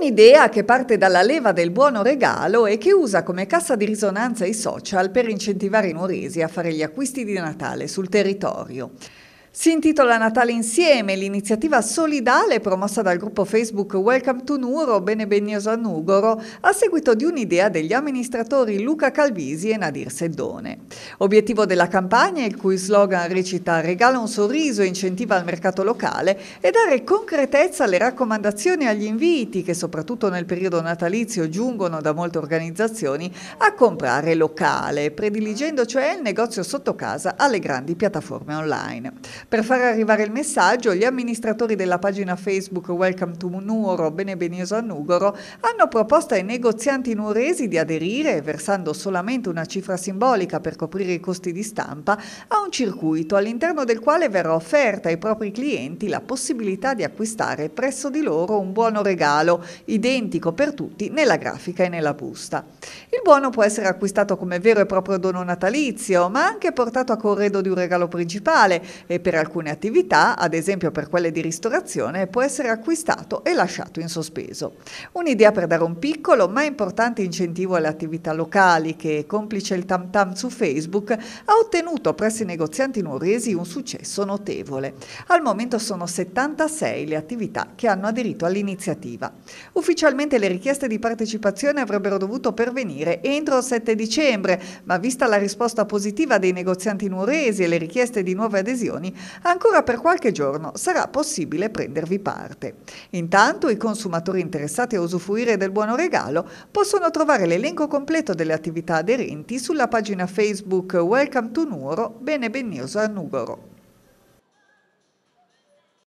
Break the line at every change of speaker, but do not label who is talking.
Un'idea che parte dalla leva del buono regalo e che usa come cassa di risonanza i social per incentivare i nuoresi a fare gli acquisti di Natale sul territorio. Si intitola Natale Insieme, l'iniziativa solidale promossa dal gruppo Facebook Welcome to Nuoro, Benebegnoso a Nugoro, a seguito di un'idea degli amministratori Luca Calvisi e Nadir Seddone. Obiettivo della campagna, il cui slogan recita Regala un sorriso e incentiva il mercato locale, è dare concretezza alle raccomandazioni e agli inviti che soprattutto nel periodo natalizio giungono da molte organizzazioni a comprare locale, prediligendo cioè il negozio sotto casa alle grandi piattaforme online. Per far arrivare il messaggio, gli amministratori della pagina Facebook Welcome to Nuoro, Bene Benioso a Nugoro, hanno proposto ai negozianti nuoresi di aderire, versando solamente una cifra simbolica per coprire i costi di stampa, a un circuito all'interno del quale verrà offerta ai propri clienti la possibilità di acquistare presso di loro un buono regalo, identico per tutti nella grafica e nella busta. Il buono può essere acquistato come vero e proprio dono natalizio, ma anche portato a corredo di un regalo principale e per per alcune attività, ad esempio per quelle di ristorazione, può essere acquistato e lasciato in sospeso. Un'idea per dare un piccolo ma importante incentivo alle attività locali che, complice il tam tam su Facebook, ha ottenuto presso i negozianti nuoresi un successo notevole. Al momento sono 76 le attività che hanno aderito all'iniziativa. Ufficialmente le richieste di partecipazione avrebbero dovuto pervenire entro il 7 dicembre, ma vista la risposta positiva dei negozianti nuoresi e le richieste di nuove adesioni, ancora per qualche giorno sarà possibile prendervi parte. Intanto i consumatori interessati a usufruire del buono regalo possono trovare l'elenco completo delle attività aderenti sulla pagina Facebook Welcome to Nuoro Bene Benioso a Nugoro.